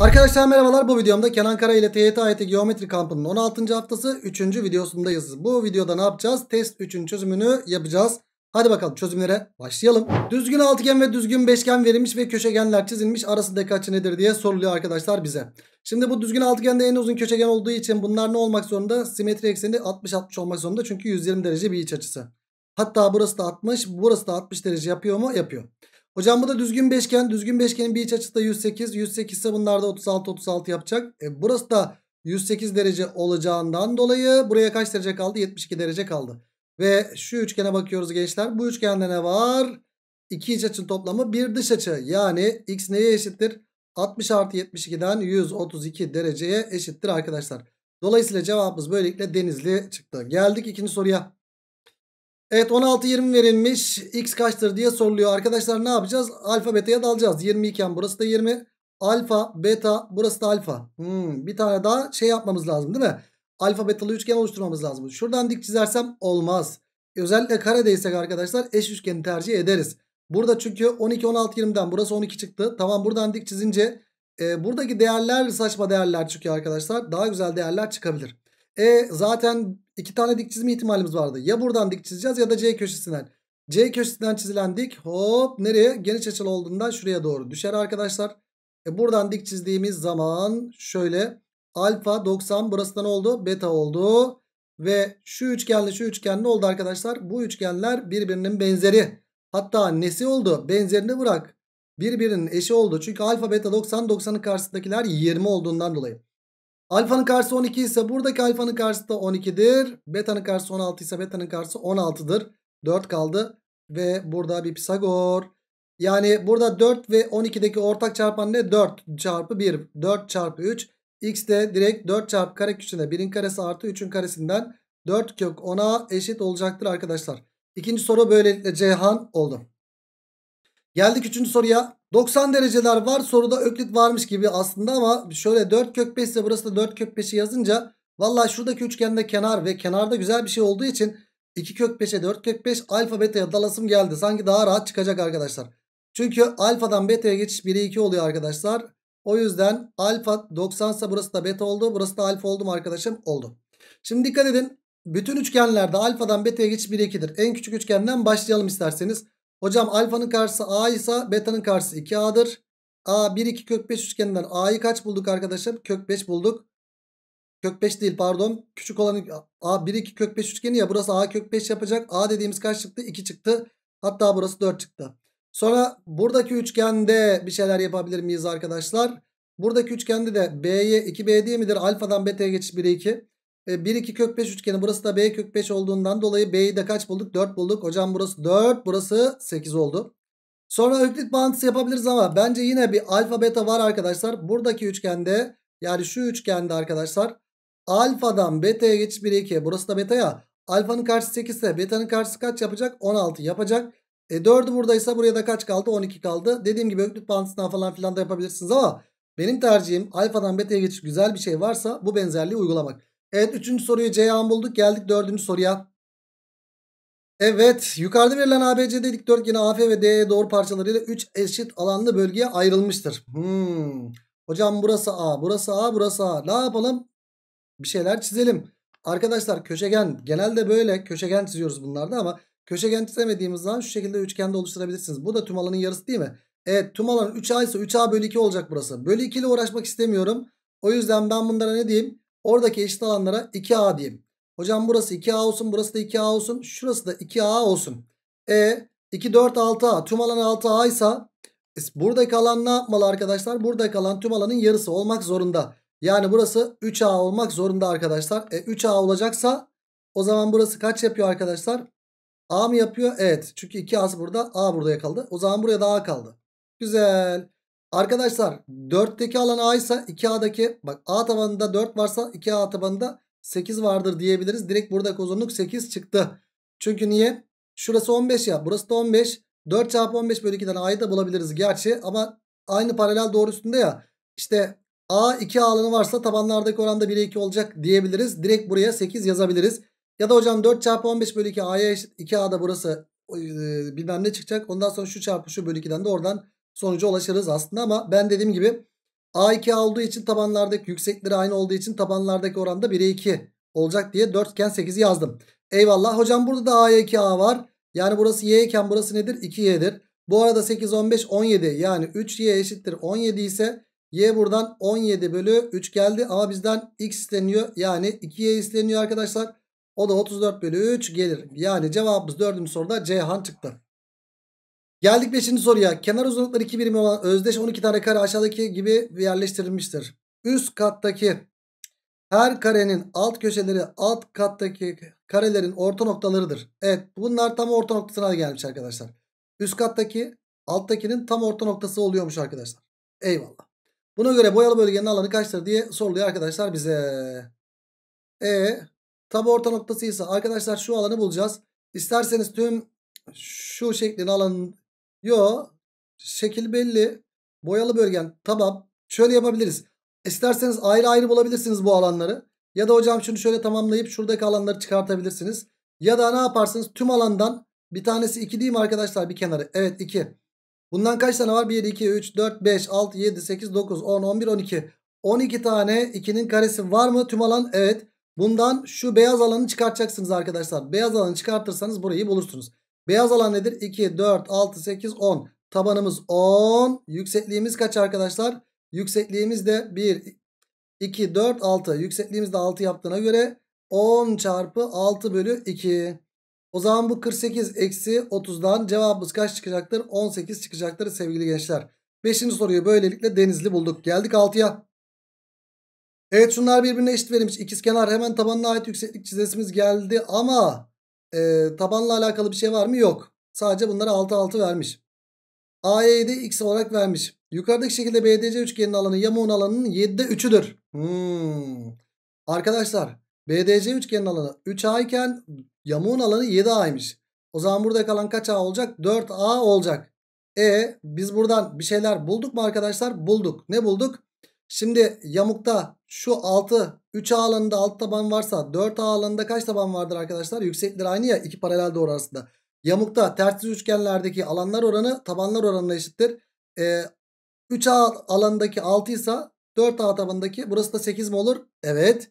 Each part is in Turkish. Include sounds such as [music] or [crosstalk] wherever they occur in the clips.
Arkadaşlar merhabalar bu videomda Kenan Kara ile TYT AYT e Geometri Kampı'nın 16. haftası 3. videosundayız. Bu videoda ne yapacağız? Test 3'ün çözümünü yapacağız. Hadi bakalım çözümlere başlayalım. Düzgün altıgen ve düzgün beşgen verilmiş ve köşegenler çizilmiş. Arasındaki açı nedir diye soruluyor arkadaşlar bize. Şimdi bu düzgün altıgende en uzun köşegen olduğu için bunlar ne olmak zorunda? Simetri ekseni 60-60 olmak zorunda çünkü 120 derece bir iç açısı. Hatta burası da 60, burası da 60 derece yapıyor mu? Yapıyor. Hocam bu da düzgün beşgen. Düzgün beşgenin bir iç açısı da 108. 108 ise bunlarda 36 36 yapacak. E, burası da 108 derece olacağından dolayı buraya kaç derece kaldı? 72 derece kaldı. Ve şu üçgene bakıyoruz gençler. Bu üçgende ne var? İki iç açının toplamı bir dış açı. Yani x neye eşittir? 60 artı 72'den 132 dereceye eşittir arkadaşlar. Dolayısıyla cevabımız böylelikle denizli çıktı. Geldik ikinci soruya. Evet 16-20 verilmiş. X kaçtır diye soruluyor. Arkadaşlar ne yapacağız? Alfa beta'ya dalacağız. 20 iken burası da 20. Alfa beta burası da alfa. Hmm, bir tane daha şey yapmamız lazım değil mi? Alfa betalı üçgen oluşturmamız lazım. Şuradan dik çizersem olmaz. Özellikle karedeysek arkadaşlar eş üçgeni tercih ederiz. Burada çünkü 12, 16, 20'den burası 12 çıktı. Tamam buradan dik çizince e, buradaki değerler saçma değerler çünkü arkadaşlar. Daha güzel değerler çıkabilir. E zaten iki tane dik çizme ihtimalimiz vardı. Ya buradan dik çizeceğiz ya da C köşesinden. C köşesinden çizilen dik hop nereye? Geniş açılı olduğundan şuraya doğru düşer arkadaşlar. E buradan dik çizdiğimiz zaman şöyle alfa 90 burası da ne oldu? Beta oldu. Ve şu üçgenle şu üçgen ne oldu arkadaşlar? Bu üçgenler birbirinin benzeri. Hatta nesi oldu? Benzerini bırak. Birbirinin eşi oldu. Çünkü alfa beta 90 90'ın karşısındakiler 20 olduğundan dolayı. Alfanın karşısı 12 ise buradaki alfanın karşısı da 12'dir. Beta'nın karşısı 16 ise beta'nın karşısı 16'dır. 4 kaldı ve burada bir Pisagor. Yani burada 4 ve 12'deki ortak çarpan ne? 4 çarpı 1. 4 çarpı 3. X de direkt 4 çarpı kare köşesine 1'in karesi artı 3'ün karesinden 4 kök 10'a eşit olacaktır arkadaşlar. İkinci soru böylelikle Ceyhan oldu. Geldik üçüncü soruya. 90 dereceler var soruda öklit varmış gibi aslında ama şöyle 4 kök 5 ise burası da 4 kök 5'i yazınca valla şuradaki üçgende kenar ve kenarda güzel bir şey olduğu için 2 kök 5'e 4 kök 5 alfa beta'ya dalasım geldi. Sanki daha rahat çıkacak arkadaşlar. Çünkü alfadan beta'ya geçiş 1'e 2 oluyor arkadaşlar. O yüzden alfa 90 ise burası da beta oldu. Burası da alfa oldu mu arkadaşım? Oldu. Şimdi dikkat edin. Bütün üçgenlerde alfadan beta'ya geçiş 1'e 2'dir. En küçük üçgenden başlayalım isterseniz. Hocam alfanın karşısı A ise betanın karşısı 2A'dır. A 1 2 kök 5 üçgeninden A'yı kaç bulduk arkadaşım? Kök 5 bulduk. Kök 5 değil pardon. Küçük olan A 1 2 kök 5 üçgeni ya burası A kök 5 yapacak. A dediğimiz kaç çıktı? 2 çıktı. Hatta burası 4 çıktı. Sonra buradaki üçgende bir şeyler yapabilir miyiz arkadaşlar? Buradaki üçgende de B'ye 2B değil midir? Alfadan beta'ya geçiş 1'e 2. E, 1 2 kök 5 üçgeni burası da B kök 5 olduğundan dolayı B'yi de kaç bulduk? 4 bulduk. Hocam burası 4 burası 8 oldu. Sonra öklit bağıntısı yapabiliriz ama bence yine bir alfa beta var arkadaşlar. Buradaki üçgende yani şu üçgende arkadaşlar alfadan beta'ya geçiş 1 2. Burası da beta ya. Alfanın karşısı 8 ise betanın karşısı kaç yapacak? 16 yapacak. E 4'ü buradaysa buraya da kaç kaldı? 12 kaldı. Dediğim gibi öklit bağıntısından falan filan da yapabilirsiniz ama benim tercihim alfadan beta'ya geçiş güzel bir şey varsa bu benzerliği uygulamak. Evet üçüncü soruyu Ceyhan bulduk. Geldik dördüncü soruya. Evet yukarıda verilen ABC'de dikdörtgeni AF ve DE doğru parçalarıyla 3 eşit alanlı bölgeye ayrılmıştır. Hmm. Hocam burası A, burası A, burası A. Ne yapalım? Bir şeyler çizelim. Arkadaşlar köşegen genelde böyle köşegen çiziyoruz bunlarda ama köşegen çizemediğimiz zaman şu şekilde üçgende oluşturabilirsiniz. Bu da tüm alanın yarısı değil mi? Evet tüm alan 3A ise 3A bölü 2 olacak burası. Bölü 2 ile uğraşmak istemiyorum. O yüzden ben bunlara ne diyeyim? Oradaki eşit alanlara 2A diyeyim. Hocam burası 2A olsun. Burası da 2A olsun. Şurası da 2A olsun. E 2, 4, 6A. Tüm alan 6A ise e, buradaki alan ne yapmalı arkadaşlar? Buradaki alan tüm alanın yarısı olmak zorunda. Yani burası 3A olmak zorunda arkadaşlar. E 3A olacaksa o zaman burası kaç yapıyor arkadaşlar? A mı yapıyor? Evet. Çünkü 2A'sı burada. A burada kaldı. O zaman buraya da A kaldı. Güzel. Arkadaşlar 4'teki alan A ise 2A'daki bak A tabanında 4 varsa 2A tabanında 8 vardır diyebiliriz. Direkt buradaki uzunluk 8 çıktı. Çünkü niye? Şurası 15 ya burası da 15. 4 çarpı 15 bölü 2'den A'yı da bulabiliriz gerçi ama aynı paralel doğrusunda ya. İşte A 2 alanı varsa tabanlardaki oranda 1'e 2 olacak diyebiliriz. Direkt buraya 8 yazabiliriz. Ya da hocam 4 çarpı 15 bölü 2 A'ya eşit 2 A'da burası e, bilmem ne çıkacak. Ondan sonra şu çarpı şu bölü 2'den de oradan sonuca ulaşırız aslında ama ben dediğim gibi A2 olduğu için tabanlardaki yüksekleri aynı olduğu için tabanlardaki oranda 1'e 2 olacak diye 4 iken 8'i yazdım. Eyvallah hocam burada da A'ya 2A var. Yani burası Y iken burası nedir? 2Y'dir. Bu arada 8, 15, 17 yani 3Y eşittir 17 ise Y buradan 17 bölü 3 geldi ama bizden X isteniyor. Yani 2Y isteniyor arkadaşlar. O da 34 bölü 3 gelir. Yani cevabımız 4. soruda Ceyhan çıktı. Geldik 5. soruya. Kenar uzunlukları 2 birim olan özdeş 12 tane kare aşağıdaki gibi yerleştirilmiştir. Üst kattaki her karenin alt köşeleri alt kattaki karelerin orta noktalarıdır. Evet bunlar tam orta noktasına gelmiş arkadaşlar. Üst kattaki alttakinin tam orta noktası oluyormuş arkadaşlar. Eyvallah. Buna göre boyalı bölgenin alanı kaçtır diye soruluyor arkadaşlar bize. E tam orta noktasıysa arkadaşlar şu alanı bulacağız. İsterseniz tüm şu şeklin alanın Yo. Şekil belli. Boyalı bölgen. Tamam. Şöyle yapabiliriz. İsterseniz ayrı ayrı bulabilirsiniz bu alanları. Ya da hocam şunu şöyle tamamlayıp şuradaki alanları çıkartabilirsiniz. Ya da ne yaparsınız? Tüm alandan bir tanesi 2 değil mi arkadaşlar bir kenarı? Evet 2. Bundan kaç tane var? 1, 2, 3, 4, 5, 6, 7, 8, 9, 10, 11, 12. 12 tane 2'nin karesi var mı? Tüm alan evet. Bundan şu beyaz alanı çıkartacaksınız arkadaşlar. Beyaz alanı çıkartırsanız burayı bulursunuz. Beyaz alan nedir? 2, 4, 6, 8, 10. Tabanımız 10. Yüksekliğimiz kaç arkadaşlar? Yüksekliğimiz de 1, 2, 4, 6. Yüksekliğimiz de 6 yaptığına göre 10 çarpı 6 bölü 2. O zaman bu 48 eksi 30'dan cevabımız kaç çıkacaktır? 18 çıkacaktır sevgili gençler. 5. soruyu böylelikle Denizli bulduk. Geldik 6'ya. Evet şunlar birbirine eşit verilmiş. İkizkenar hemen tabanına ait yükseklik çizesimiz geldi ama e, tabanla alakalı bir şey var mı? Yok. Sadece bunlara 6 6 vermiş. AE'yi de x olarak vermiş. Yukarıdaki şekilde BDC üçgenin alanı yamuğun alanının 7'de 3'üdür. Hmm. Arkadaşlar BDC üçgenin alanı 3A iken yamuğun alanı 7A'ymış. O zaman burada kalan kaç A olacak? 4A olacak. E biz buradan bir şeyler bulduk mu arkadaşlar? Bulduk. Ne bulduk? Şimdi yamukta şu 6 3A alanında 6 taban varsa 4A alanında kaç taban vardır arkadaşlar? Yükseklikler aynı ya iki paralel doğru arasında. Yamukta tersiz üçgenlerdeki alanlar oranı tabanlar oranına eşittir. Ee, 3A alanındaki 6 ise 4A tabanındaki burası da 8 mi olur? Evet.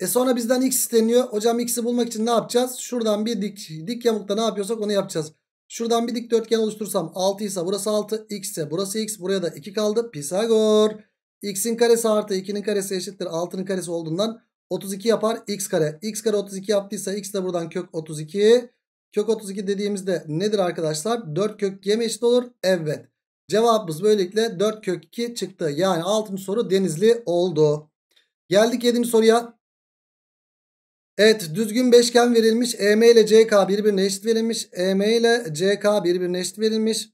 E sonra bizden x isteniyor. Hocam x'i bulmak için ne yapacağız? Şuradan bir dik, dik yamukta ne yapıyorsak onu yapacağız. Şuradan bir dik dörtgen oluştursam 6 ise burası 6, x ise burası x. Buraya da 2 kaldı. Pisagor x'in karesi artı 2'nin karesi eşittir 6'nın karesi olduğundan 32 yapar x kare. x kare 32 yaptıysa x de buradan kök 32. Kök 32 dediğimizde nedir arkadaşlar? 4 kök y eşit olur? Evet. Cevabımız böylelikle 4 kök 2 çıktı. Yani 6. soru denizli oldu. Geldik 7. soruya. Evet düzgün beşgen verilmiş. EM ile CK birbirine eşit verilmiş. EM ile CK birbirine eşit verilmiş.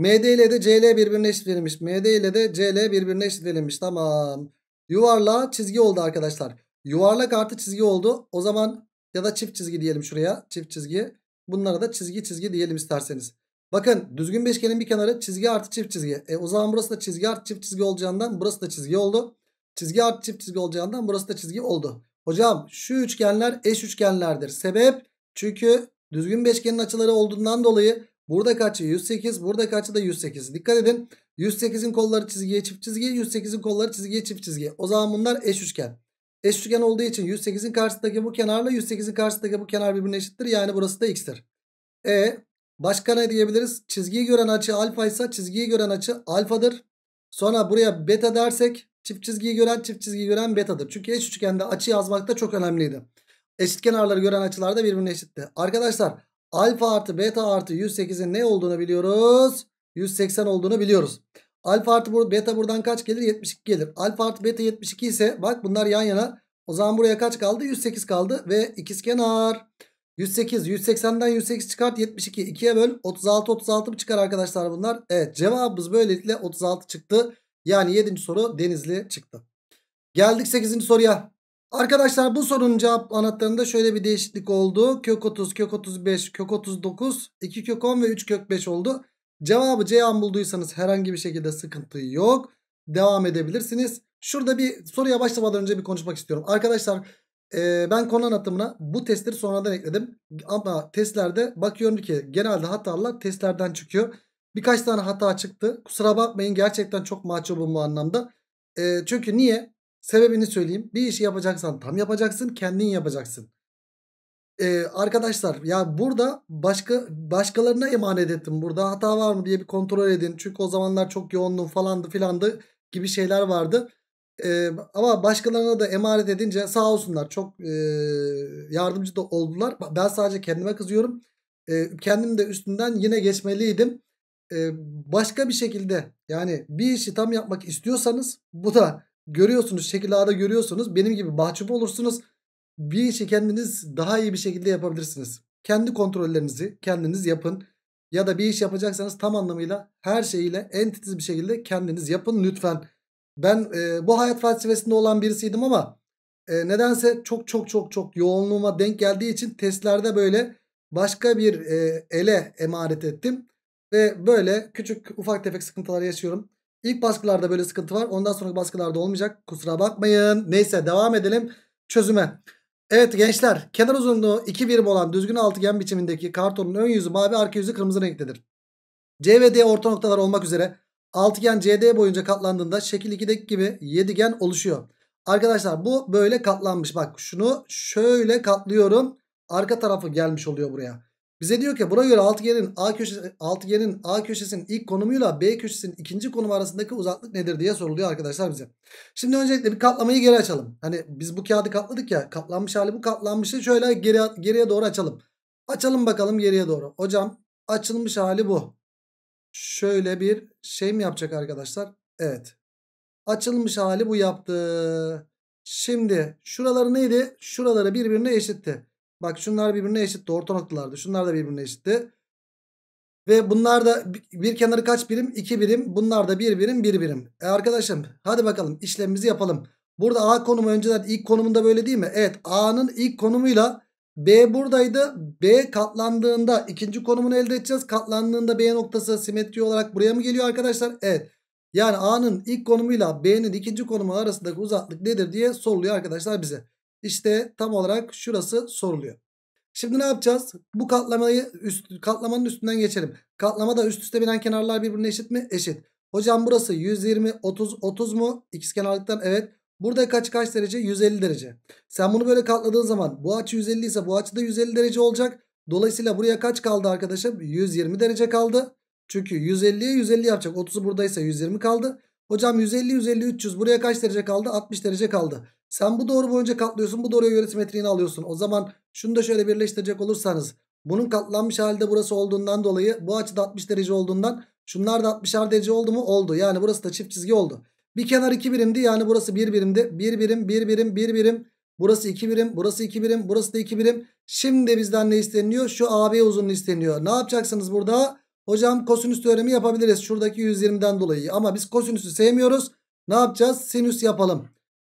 MD ile de CL birbirine eşitlenmiş, MD ile de CL birbirine eşitlenmiş. Tamam. Yuvarla çizgi oldu arkadaşlar. Yuvarlak artı çizgi oldu. O zaman ya da çift çizgi diyelim şuraya. Çift çizgi. Bunlara da çizgi çizgi diyelim isterseniz. Bakın düzgün beşgenin bir kenarı çizgi artı çift çizgi. E, o zaman burası da çizgi artı çift çizgi olacağından burası da çizgi oldu. Çizgi artı çift çizgi olacağından burası da çizgi oldu. Hocam şu üçgenler eş üçgenlerdir. Sebep çünkü düzgün beşgenin açıları olduğundan dolayı Burada açı 108. burada açı da 108. Dikkat edin. 108'in kolları çizgiye çift çizgi. 108'in kolları çizgiye çift çizgi. O zaman bunlar eş üçgen. Eş üçgen olduğu için 108'in karşısındaki bu kenarla 108'in karşısındaki bu kenar birbirine eşittir. Yani burası da x'tir. E başka ne diyebiliriz? Çizgiyi gören açı alfa ise çizgiyi gören açı alfadır. Sonra buraya beta dersek çift çizgiyi gören çift çizgiyi gören betadır. Çünkü eş üçgende açı yazmakta çok önemliydi. Eşit kenarları gören açılar da birbirine eşitti. Arkadaşlar Alfa artı beta artı 108'in ne olduğunu biliyoruz. 180 olduğunu biliyoruz. Alfa artı beta buradan kaç gelir? 72 gelir. Alfa artı beta 72 ise bak bunlar yan yana. O zaman buraya kaç kaldı? 108 kaldı ve ikizkenar. 108. 180'den 108 çıkart 72. 2'ye böl. 36 36 mı çıkar arkadaşlar bunlar. Evet cevabımız böylelikle 36 çıktı. Yani 7. soru Denizli çıktı. Geldik 8. soruya. Arkadaşlar bu sorunun cevap anahtarında şöyle bir değişiklik oldu. Kök 30, kök 35, kök 39, 2 kök 10 ve 3 kök 5 oldu. Cevabı Ceyhan bulduysanız herhangi bir şekilde sıkıntı yok. Devam edebilirsiniz. Şurada bir soruya başlamadan önce bir konuşmak istiyorum. Arkadaşlar e, ben konu anlatımına bu testleri sonradan ekledim. Ama testlerde bakıyorum ki genelde hatalar testlerden çıkıyor. Birkaç tane hata çıktı. Kusura bakmayın gerçekten çok mahcubum bu anlamda. E, çünkü niye? Sebebini söyleyeyim. Bir işi yapacaksan tam yapacaksın. Kendin yapacaksın. Ee, arkadaşlar ya burada başka başkalarına emanet ettim. Burada hata var mı diye bir kontrol edin. Çünkü o zamanlar çok yoğunluğum falandı filandı gibi şeyler vardı. Ee, ama başkalarına da emanet edince sağ olsunlar çok e, yardımcı da oldular. Ben sadece kendime kızıyorum. E, kendim de üstünden yine geçmeliydim. E, başka bir şekilde yani bir işi tam yapmak istiyorsanız bu da görüyorsunuz şekil A'da görüyorsunuz. Benim gibi mahcup olursunuz. Bir işi kendiniz daha iyi bir şekilde yapabilirsiniz. Kendi kontrollerinizi kendiniz yapın. Ya da bir iş yapacaksanız tam anlamıyla her şeyiyle en titiz bir şekilde kendiniz yapın lütfen. Ben e, bu hayat felsefesinde olan birisiydim ama e, nedense çok çok çok çok yoğunluğuma denk geldiği için testlerde böyle başka bir e, ele emanet ettim. Ve böyle küçük ufak tefek sıkıntılar yaşıyorum. İlk baskılarda böyle sıkıntı var. Ondan sonraki baskılarda olmayacak. Kusura bakmayın. Neyse devam edelim çözüme. Evet gençler kenar uzunluğu 2 birim olan düzgün altıgen biçimindeki kartonun ön yüzü mavi arka yüzü kırmızı renktedir. C ve D orta noktalar olmak üzere altıgen CD boyunca katlandığında şekil 2'deki gibi yedigen oluşuyor. Arkadaşlar bu böyle katlanmış. Bak şunu şöyle katlıyorum. Arka tarafı gelmiş oluyor buraya. Bize diyor ki buna göre altıgenin A köşesi altıgenin A köşesinin ilk konumuyla B köşesinin ikinci konumu arasındaki uzaklık nedir diye soruluyor arkadaşlar bize. Şimdi öncelikle bir katlamayı geri açalım. Hani biz bu kağıdı katladık ya. Katlanmış hali bu katlanmışı şöyle geri, geriye doğru açalım. Açalım bakalım geriye doğru. Hocam açılmış hali bu. Şöyle bir şey mi yapacak arkadaşlar? Evet. Açılmış hali bu yaptı. Şimdi şuraları neydi? Şuraları birbirine eşitti. Bak şunlar birbirine eşitti. Orta noktalardı. Şunlar da birbirine eşitti. Ve bunlar da bir kenarı kaç birim? 2 birim. Bunlar da 1 bir birim 1 bir birim. E arkadaşım hadi bakalım işlemimizi yapalım. Burada A konumu önceden ilk konumunda böyle değil mi? Evet A'nın ilk konumuyla B buradaydı. B katlandığında ikinci konumunu elde edeceğiz. Katlandığında B noktası simetri olarak buraya mı geliyor arkadaşlar? Evet. Yani A'nın ilk konumuyla B'nin ikinci konumu arasındaki uzaklık nedir diye soruluyor arkadaşlar bize. İşte tam olarak şurası soruluyor. Şimdi ne yapacağız? Bu katlamayı üst, katlamanın üstünden geçelim. Katlama da üst üste binen kenarlar birbirine eşit mi? Eşit. Hocam burası 120, 30, 30 mu? İkiz kenarlıktan evet. Burada kaç kaç derece? 150 derece. Sen bunu böyle katladığın zaman bu açı 150 ise bu açı da 150 derece olacak. Dolayısıyla buraya kaç kaldı arkadaşım? 120 derece kaldı. Çünkü 150'ye 150 yapacak. 30'u buradaysa 120 kaldı. Hocam 150, 150, 300 buraya kaç derece kaldı? 60 derece kaldı. Sen bu doğru boyunca katlıyorsun. Bu doğruya göre simetriğini alıyorsun. O zaman şunu da şöyle birleştirecek olursanız. Bunun katlanmış halde burası olduğundan dolayı bu açı 60 derece olduğundan şunlar da 60 derece oldu mu? Oldu. Yani burası da çift çizgi oldu. Bir kenar 2 birimdi. Yani burası 1 bir birimdi. 1 birim, 1 birim, 1 birim. Burası 2 birim, burası 2 birim, burası da 2 birim. Şimdi bizden ne isteniyor? Şu AB uzunluğu isteniyor. Ne yapacaksınız burada? Hocam kosinüs teoremi yapabiliriz. Şuradaki 120'den dolayı. Ama biz kosinüsü sevmiyoruz. Ne yapacağız? Sinüs yapalım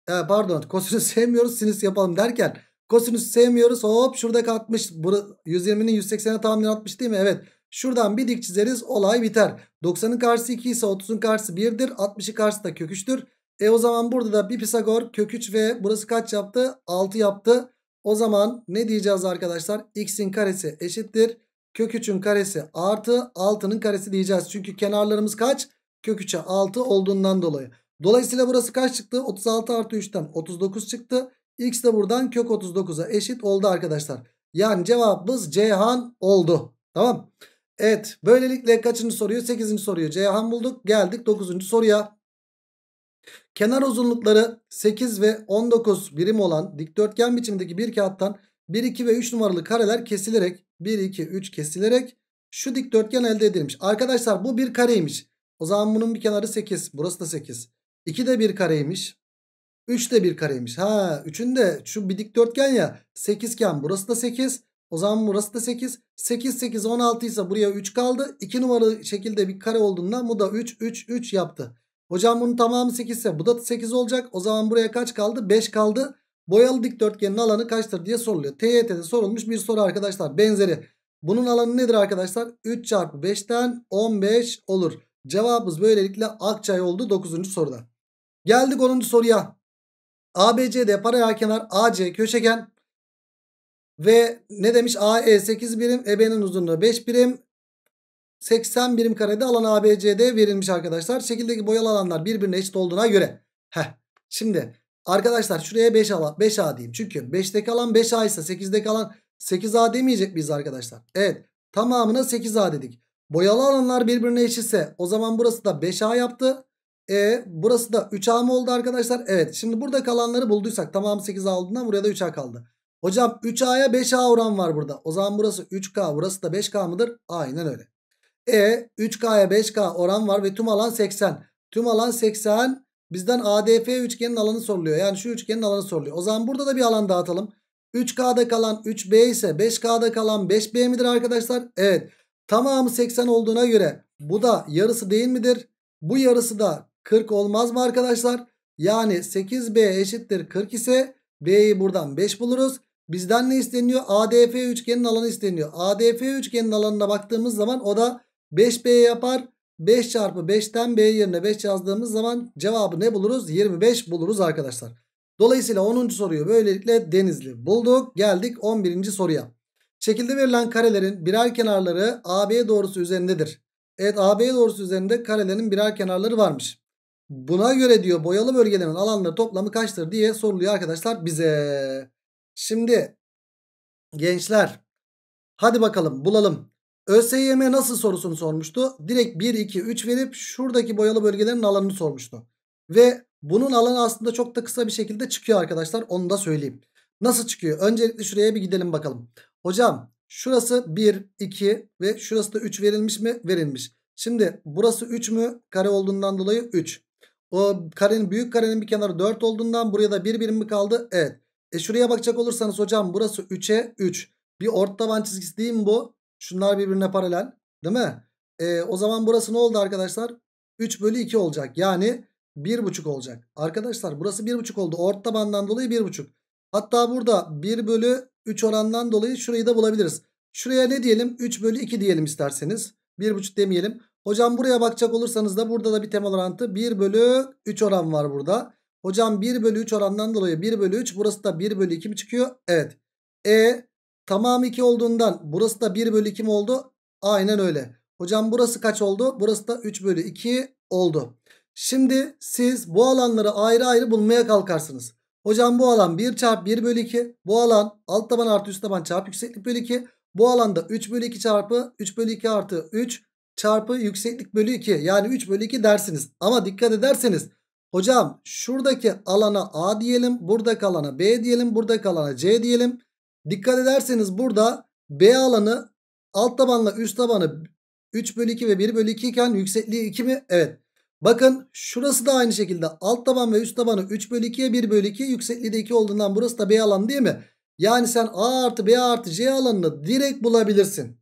e, pardon [laughs] kosinüs sevmiyoruz sinüs yapalım derken kosinüs sevmiyoruz hop şuradaki 60 120'nin 180'e tahmin 60 değil mi? Evet şuradan bir dik çizeriz olay biter. 90'ın karşısı 2 ise 30'un karşısı 1'dir 60'ın karşısı da köküçtür. E o zaman burada da bir Pisagor köküç ve burası kaç yaptı? 6 yaptı. O zaman ne diyeceğiz arkadaşlar? X'in karesi eşittir. köküçün karesi artı 6'nın karesi diyeceğiz. Çünkü kenarlarımız kaç? Kök 6 olduğundan dolayı. Dolayısıyla burası kaç çıktı? 36 artı 3'ten 39 çıktı. X de buradan kök 39'a eşit oldu arkadaşlar. Yani cevabımız Ceyhan oldu. Tamam. Evet böylelikle kaçıncı soruyu? 8. soruyu Ceyhan bulduk. Geldik 9. soruya. Kenar uzunlukları 8 ve 19 birim olan dikdörtgen biçimindeki bir kağıttan 1, 2 ve 3 numaralı kareler kesilerek 1, 2, 3 kesilerek şu dikdörtgen elde edilmiş. Arkadaşlar bu bir kareymiş. O zaman bunun bir kenarı 8. Burası da 8. 2 de bir kareymiş. 3 de bir kareymiş. Ha 3'ün de şu bir dikdörtgen ya 8 iken burası da 8. O zaman burası da 8. 8 8 16 ise buraya 3 kaldı. 2 numaralı şekilde bir kare olduğundan bu da 3 3 3 yaptı. Hocam bunun tamamı 8 ise bu da 8 olacak. O zaman buraya kaç kaldı? 5 kaldı. Boyalı dikdörtgenin alanı kaçtır diye soruluyor. TYT'de sorulmuş bir soru arkadaşlar. Benzeri. Bunun alanı nedir arkadaşlar? 3 çarpı 5'ten 15 olur. Cevabımız böylelikle Akçay oldu 9. soruda. Geldik 10. soruya. ABCD paralel kenar AC köşegen ve ne demiş? AE 8 birim, EB'nin uzunluğu 5 birim. 80 birim karede alan ABCD verilmiş arkadaşlar. Şekildeki boyalı alanlar birbirine eşit olduğuna göre. Heh. Şimdi arkadaşlar şuraya 5A, 5A diyeyim. Çünkü 5'teki alan 5A ise 8'deki alan 8A demeyecek biz arkadaşlar? Evet. Tamamına 8A dedik. Boyalı alanlar birbirine eşitse o zaman burası da 5A yaptı. E burası da 3A mı oldu arkadaşlar? Evet şimdi burada kalanları bulduysak tamam 8A olduğundan buraya da 3A kaldı. Hocam 3A'ya 5A oran var burada. O zaman burası 3K burası da 5K mıdır? Aynen öyle. E 3K'ya 5K oran var ve tüm alan 80. Tüm alan 80 bizden ADF üçgenin alanı soruluyor. Yani şu üçgenin alanı soruluyor. O zaman burada da bir alan dağıtalım. 3K'da kalan 3B ise 5K'da kalan 5B midir arkadaşlar? Evet. Tamamı 80 olduğuna göre bu da yarısı değil midir? Bu yarısı da 40 olmaz mı arkadaşlar? Yani 8B eşittir 40 ise B'yi buradan 5 buluruz. Bizden ne isteniyor? ADF üçgenin alanı isteniyor. ADF üçgenin alanına baktığımız zaman o da 5B yapar. 5 çarpı 5'ten B yerine 5 yazdığımız zaman cevabı ne buluruz? 25 buluruz arkadaşlar. Dolayısıyla 10. soruyu böylelikle Denizli bulduk. Geldik 11. soruya. Şekilde verilen karelerin birer kenarları AB doğrusu üzerindedir. Evet AB doğrusu üzerinde karelerin birer kenarları varmış. Buna göre diyor boyalı bölgelerin alanları toplamı kaçtır diye soruluyor arkadaşlar bize. Şimdi gençler hadi bakalım bulalım. ÖSYM nasıl sorusunu sormuştu? Direkt 1, 2, 3 verip şuradaki boyalı bölgelerin alanını sormuştu. Ve bunun alanı aslında çok da kısa bir şekilde çıkıyor arkadaşlar. Onu da söyleyeyim. Nasıl çıkıyor? Öncelikle şuraya bir gidelim bakalım. Hocam şurası 1, 2 ve şurası da 3 verilmiş mi? Verilmiş. Şimdi burası 3 mü? Kare olduğundan dolayı 3. O karenin büyük karenin bir kenarı 4 olduğundan buraya da 1 bir birim mi kaldı? Evet. E şuraya bakacak olursanız hocam burası 3'e 3. Bir orta taban çizgisi değil mi bu? Şunlar birbirine paralel. Değil mi? E, o zaman burası ne oldu arkadaşlar? 3 bölü 2 olacak. Yani 1,5 olacak. Arkadaşlar burası 1,5 oldu. orta tabandan dolayı 1,5. Hatta burada 1 bölü 3 orandan dolayı şurayı da bulabiliriz. Şuraya ne diyelim? 3 bölü 2 diyelim isterseniz. 1,5 demeyelim. Hocam buraya bakacak olursanız da burada da bir temel orantı 1 bölü 3 oran var burada. Hocam 1 bölü 3 orandan dolayı 1 bölü 3 burası da 1 bölü 2 mi çıkıyor? Evet. E tamam 2 olduğundan burası da 1 bölü 2 mi oldu? Aynen öyle. Hocam burası kaç oldu? Burası da 3 bölü 2 oldu. Şimdi siz bu alanları ayrı ayrı bulmaya kalkarsınız. Hocam bu alan 1 çarpı 1 bölü 2. Bu alan alt taban artı üst taban çarpı yükseklik bölü 2. Bu alanda 3 bölü 2 çarpı 3 bölü 2 artı 3 çarpı yükseklik bölü 2 yani 3 bölü 2 dersiniz. Ama dikkat ederseniz hocam şuradaki alana A diyelim buradaki alana B diyelim buradaki alana C diyelim. Dikkat ederseniz burada B alanı alt tabanla üst tabanı 3 bölü 2 ve 1 bölü 2 iken yüksekliği 2 mi? Evet. Bakın şurası da aynı şekilde alt taban ve üst tabanı 3 bölü 2'ye 1 bölü 2 yüksekliği de 2 olduğundan burası da B alanı değil mi? Yani sen A artı B artı C alanını direkt bulabilirsin.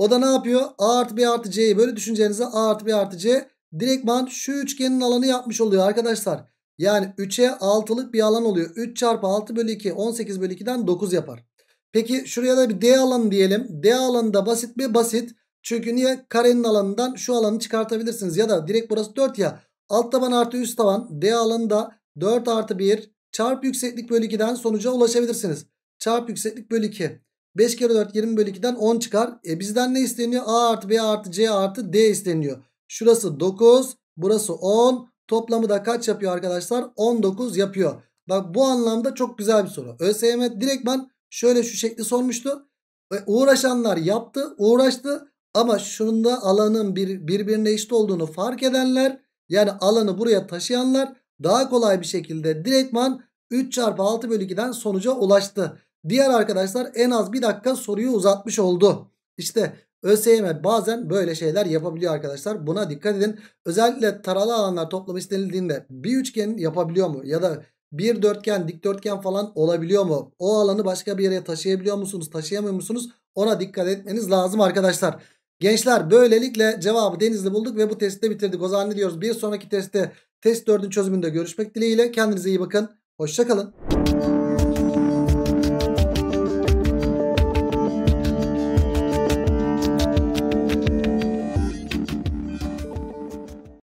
O da ne yapıyor? A artı B artı C'yi böyle düşüneceğinize A artı B artı C direktman şu üçgenin alanı yapmış oluyor arkadaşlar. Yani 3'e 6'lık bir alan oluyor. 3 çarpı 6 bölü 2 18 bölü 2'den 9 yapar. Peki şuraya da bir D alanı diyelim. D alanı da basit bir Basit. Çünkü niye? Karenin alanından şu alanı çıkartabilirsiniz. Ya da direkt burası 4 ya. Alt taban artı üst taban D alanı da 4 artı 1 çarpı yükseklik bölü 2'den sonuca ulaşabilirsiniz. Çarpı yükseklik bölü 2. 5 kere 4 20 bölü 2'den 10 çıkar. E bizden ne isteniyor? A artı B artı C artı D isteniyor. Şurası 9. Burası 10. Toplamı da kaç yapıyor arkadaşlar? 19 yapıyor. Bak bu anlamda çok güzel bir soru. ÖSYM direktman şöyle şu şekli sormuştu. Ve uğraşanlar yaptı uğraştı. Ama şunda alanın bir, birbirine eşit olduğunu fark edenler yani alanı buraya taşıyanlar daha kolay bir şekilde direktman 3 çarpı 6 bölü 2'den sonuca ulaştı. Diğer arkadaşlar en az bir dakika soruyu uzatmış oldu. İşte ÖSYM bazen böyle şeyler yapabiliyor arkadaşlar. Buna dikkat edin. Özellikle taralı alanlar toplamı istenildiğinde bir üçgen yapabiliyor mu? Ya da bir dörtgen, dikdörtgen falan olabiliyor mu? O alanı başka bir yere taşıyabiliyor musunuz? Taşıyamıyor musunuz? Ona dikkat etmeniz lazım arkadaşlar. Gençler böylelikle cevabı Denizli bulduk ve bu testi bitirdik. O zaman diyoruz? Bir sonraki testte test 4'ün çözümünde görüşmek dileğiyle. Kendinize iyi bakın. Hoşçakalın.